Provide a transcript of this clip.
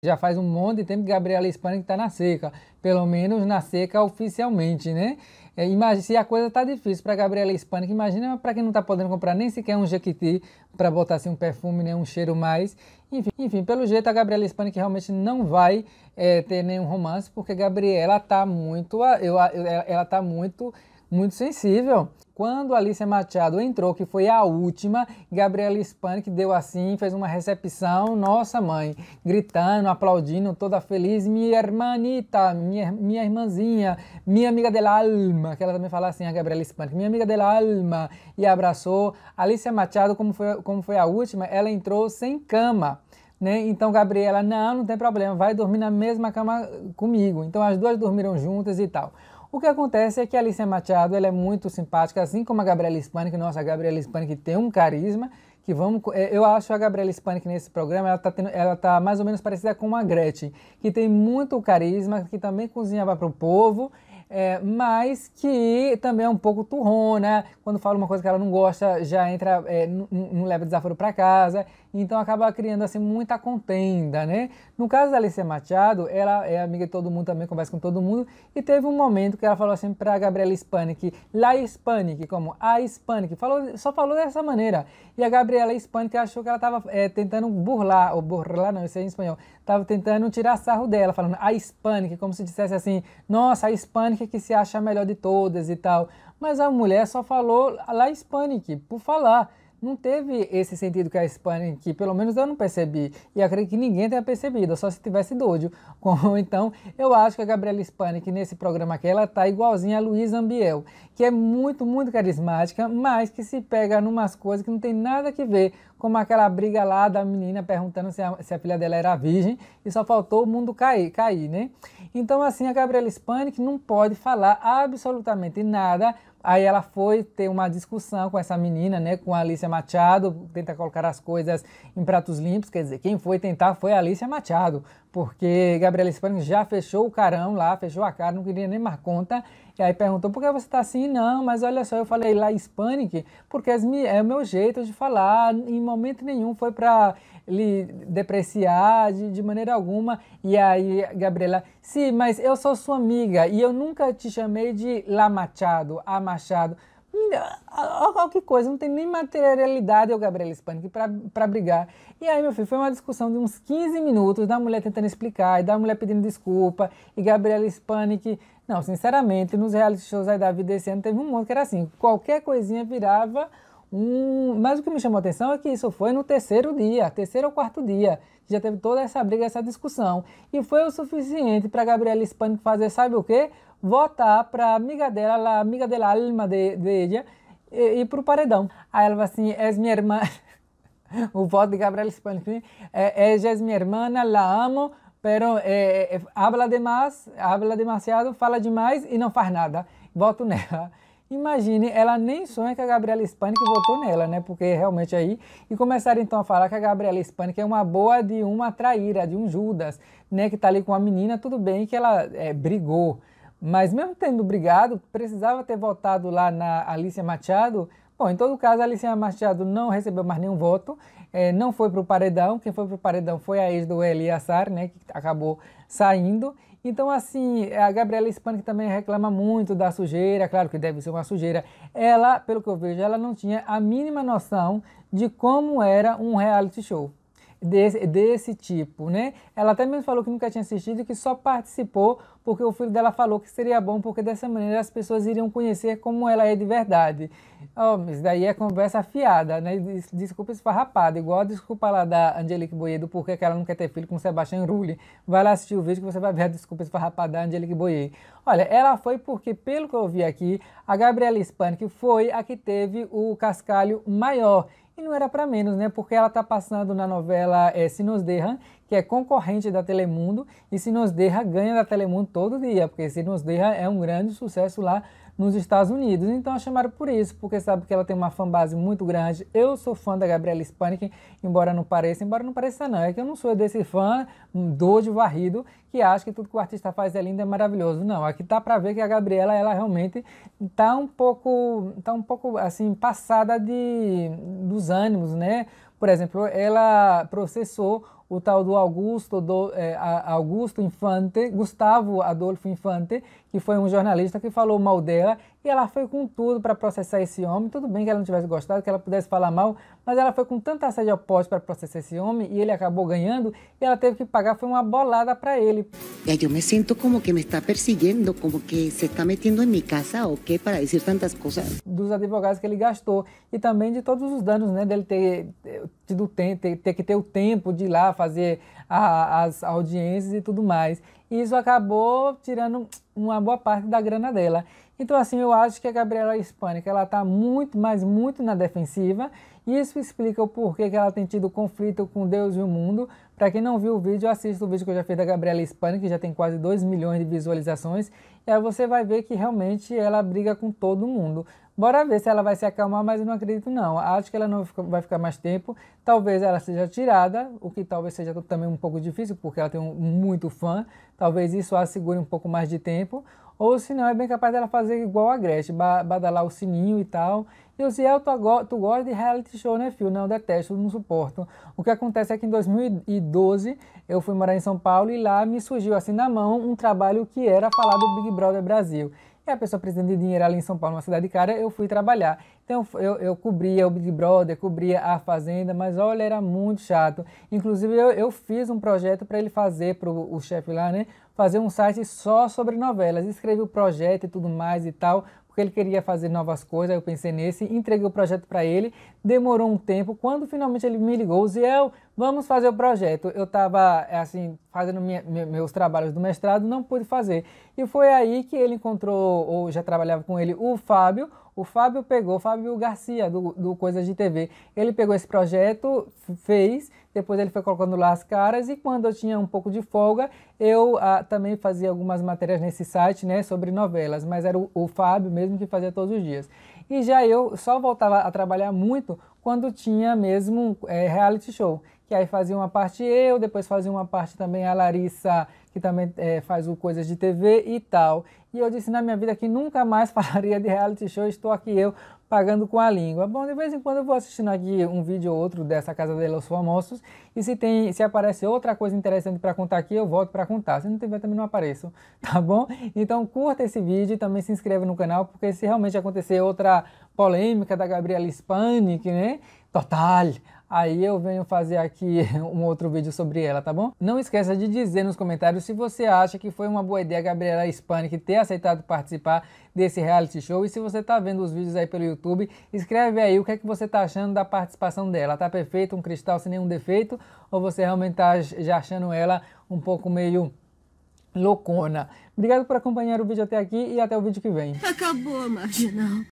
Já faz um monte de tempo que Gabriela Hispânica está na seca, pelo menos na seca oficialmente, né? É, imagina, se a coisa está difícil para Gabriela Hispânica, imagina para quem não está podendo comprar nem sequer um jequiti para botar assim, um perfume, nem né? um cheiro mais. Enfim, enfim, pelo jeito a Gabriela Hispânica realmente não vai é, ter nenhum romance, porque Gabriela está muito, eu, eu, ela está muito muito sensível. Quando Alicia Machado entrou, que foi a última, Gabriela que deu assim, fez uma recepção, nossa mãe, gritando, aplaudindo, toda feliz, minha hermanita, minha, minha irmãzinha, minha amiga del alma, que ela também fala assim, a Gabriela Hispanic, minha amiga del alma, e abraçou. Alicia Machado, como foi, como foi a última, ela entrou sem cama. Né? Então Gabriela, não, não tem problema, vai dormir na mesma cama comigo. Então as duas dormiram juntas e tal. O que acontece é que a Alicia Machado ela é muito simpática, assim como a Gabriela Hispanic. Nossa, a Gabriela Hispanic tem um carisma que vamos. É, eu acho a Gabriela Hispanic nesse programa, ela está ela tá mais ou menos parecida com a Gretchen, que tem muito carisma, que também cozinhava para o povo. É, mas que também é um pouco turrona, quando fala uma coisa que ela não gosta, já entra, é, não leva desaforo para casa então acaba criando assim muita contenda, né? No caso da Alicia Machado, ela é amiga de todo mundo também, conversa com todo mundo, e teve um momento que ela falou assim para Gabriela Hispanic, La Hispanic, como a Hispanic, falou, só falou dessa maneira, e a Gabriela Hispanic achou que ela estava é, eh, tentando burlar, ou burlar não, isso é em espanhol, estava tentando tirar sarro dela, falando a Hispanic, como se dissesse assim, nossa, a Hispanic que se acha a melhor de todas e tal, mas a mulher só falou La Hispanic, por falar, não teve esse sentido que a Espanha, que pelo menos eu não percebi, e acredito que ninguém tenha percebido, só se tivesse doido. então, eu acho que a Gabriela Spani, que nesse programa aqui, ela tá igualzinha a Luísa Ambiel, que é muito, muito carismática, mas que se pega numas coisas que não tem nada que ver como aquela briga lá da menina perguntando se a, se a filha dela era virgem e só faltou o mundo cair, cair, né? Então, assim, a Gabriela Spanik não pode falar absolutamente nada. Aí ela foi ter uma discussão com essa menina, né, com a Alicia Machado, tenta colocar as coisas em pratos limpos, quer dizer, quem foi tentar foi a Alicia Machado, porque Gabriela Hispânico já fechou o carão lá, fechou a cara, não queria nem mais conta. E aí perguntou, por que você está assim? Não, mas olha só, eu falei lá Hispanic porque é o meu jeito de falar, em momento nenhum foi para lhe depreciar de, de, maneira alguma. E aí, Gabriela, sim, mas eu sou sua amiga e eu nunca te chamei de lá Machado, a Machado. Olha que coisa, não tem nem materialidade o Gabriela Hispânica, para brigar. E aí, meu filho, foi uma discussão de uns 15 minutos da mulher tentando explicar, e da mulher pedindo desculpa, e Gabriela Hispânica. Não, sinceramente, nos reality shows aí da vida desse ano teve um monte que era assim: qualquer coisinha virava Hum, mas o que me chamou a atenção é que isso foi no terceiro dia, terceiro ou quarto dia, que já teve toda essa briga, essa discussão. E foi o suficiente para Gabriela Hispânico fazer, sabe o quê? Votar para a amiga dela, a amiga dela, a alma de, de ella, e, para o paredão. Aí ela vai assim: és minha irmã. o voto de Gabriela Hispânico é: és minha irmã, né? la amo, pero é, é, é, habla demais, habla demasiado, fala demais e não faz nada. Voto nela. Imagine, ela nem sonha que a Gabriela Hispânica votou nela, né? Porque realmente aí. E começaram então a falar que a Gabriela Hispânica é uma boa de uma traíra, de um Judas, né? Que tá ali com a menina, tudo bem que ela é, brigou. Mas mesmo tendo brigado, precisava ter votado lá na Alicia Machado. Bom, em todo caso, a Alicia Machado não recebeu mais nenhum voto, é, não foi para o paredão. Quem foi para o paredão foi a ex do Eliassar, né? Que acabou saindo. Então, assim, a Gabriela Hispanic também reclama muito da sujeira, claro que deve ser uma sujeira. Ela, pelo que eu vejo, ela não tinha a mínima noção de como era um reality show desse, desse tipo, né? Ela até mesmo falou que nunca tinha assistido e que só participou porque o filho dela falou que seria bom, porque dessa maneira as pessoas iriam conhecer como ela é de verdade. Oh, daí é conversa fiada, né? Desculpa esfarrapada, igual a desculpa lá da Angelique Boyer do porquê que ela não quer ter filho com Sebastião Rulli. Vai lá assistir o vídeo que você vai ver a desculpa esfarrapada da Angelique Boyer. Olha, ela foi porque, pelo que eu vi aqui, a Gabriela Hispanic foi a que teve o cascalho maior. E não era para menos, né? Porque ela está passando na novela é, eh, Sinos Derran que é concorrente da Telemundo, e se nos Derra ganha da Telemundo todo dia, porque se nos Derra é um grande sucesso lá nos Estados Unidos. Então a chamaram por isso, porque sabe que ela tem uma fanbase muito grande. Eu sou fã da Gabriela Spanik, embora não pareça, embora não pareça não, é que eu não sou desse fã dojo varrido que acha que tudo que o artista faz é lindo, é maravilhoso. Não, aqui tá para ver que a Gabriela, ela realmente tá um pouco, tá um pouco assim passada de dos ânimos, né? Por exemplo, ela processou o tal do Augusto, do, é, Augusto Infante, Gustavo Adolfo Infante, que foi um jornalista que falou mal dela, e ela foi com tudo para processar esse homem. Tudo bem que ela não tivesse gostado, que ela pudesse falar mal, mas ela foi com tanta sede ao para processar esse homem, e ele acabou ganhando, e ela teve que pagar, foi uma bolada para ele. Eu me sinto como que me está perseguindo, como que se está metendo em minha casa, ou que, para dizer tantas coisas. Dos advogados que ele gastou, e também de todos os danos, né, dele ter, eh, tido, ter, ter que ter o tempo de ir lá fazer a, as audiências e tudo mais. E isso acabou tirando uma boa parte da grana dela. Então, assim, eu acho que a Gabriela é Hispânica ela está muito, mas muito na defensiva. E isso explica o porquê que ela tem tido conflito com Deus e o mundo. Para quem não viu o vídeo, assista o vídeo que eu já fiz da Gabriela Hispânica, que já tem quase 2 milhões de visualizações. E aí você vai ver que realmente ela briga com todo mundo. Bora ver se ela vai se acalmar, mas eu não acredito não. Acho que ela não vai ficar mais tempo. Talvez ela seja tirada, o que talvez seja também um pouco difícil, porque ela tem um, muito fã. Talvez isso a segure um pouco mais de tempo, ou se não, é bem capaz dela fazer igual a Gretchen, badalar o sininho e tal. E o Ziel, tu, tu gosta de reality show, né, filho? Não, detesto, não suporto. O que acontece é que em 2012 eu fui morar em São Paulo e lá me surgiu assim na mão um trabalho que era falar do Big Brother Brasil. E é a pessoa precisando de dinheiro ali em São Paulo, uma cidade cara, eu fui trabalhar. Então eu, eu cobria o Big Brother, cobria a Fazenda, mas olha, era muito chato. Inclusive eu, eu fiz um projeto para ele fazer, para o chefe lá, né? fazer um site só sobre novelas. Escrevi o projeto e tudo mais e tal, porque ele queria fazer novas coisas. Aí eu pensei nesse, entreguei o projeto para ele. Demorou um tempo. Quando finalmente ele me ligou, Ziel, vamos fazer o projeto. Eu estava, assim, fazendo minha, meus trabalhos do mestrado, não pude fazer. E foi aí que ele encontrou, ou já trabalhava com ele, o Fábio. O Fábio pegou, Fábio Garcia, do, do Coisas de TV. Ele pegou esse projeto, fez, depois ele foi colocando lá as caras e quando eu tinha um pouco de folga, eu ah, também fazia algumas matérias nesse site, né, sobre novelas, mas era o, o Fábio mesmo que fazia todos os dias. E já eu só voltava a trabalhar muito quando tinha mesmo é, reality show que aí fazia uma parte eu, depois fazia uma parte também a Larissa, que também é, faz o Coisas de TV e tal. E eu disse na minha vida que nunca mais falaria de reality show, estou aqui eu pagando com a língua. Bom, de vez em quando eu vou assistindo aqui um vídeo ou outro dessa Casa de los Famosos, e se tem, se aparece outra coisa interessante para contar aqui, eu volto para contar. Se não tiver, também não apareço, tá bom? Então curta esse vídeo e também se inscreva no canal, porque se realmente acontecer outra polêmica da Gabriela Hispanic né? Total, aí eu venho fazer aqui um outro vídeo sobre ela, tá bom? Não esqueça de dizer nos comentários se você acha que foi uma boa ideia a Gabriela Spanic ter aceitado participar desse reality show e se você tá vendo os vídeos aí pelo YouTube, escreve aí o que é que você tá achando da participação dela. Tá perfeito, um cristal sem nenhum defeito ou você realmente tá já achando ela um pouco meio loucona. Obrigado por acompanhar o vídeo até aqui e até o vídeo que vem. Acabou, Marginal.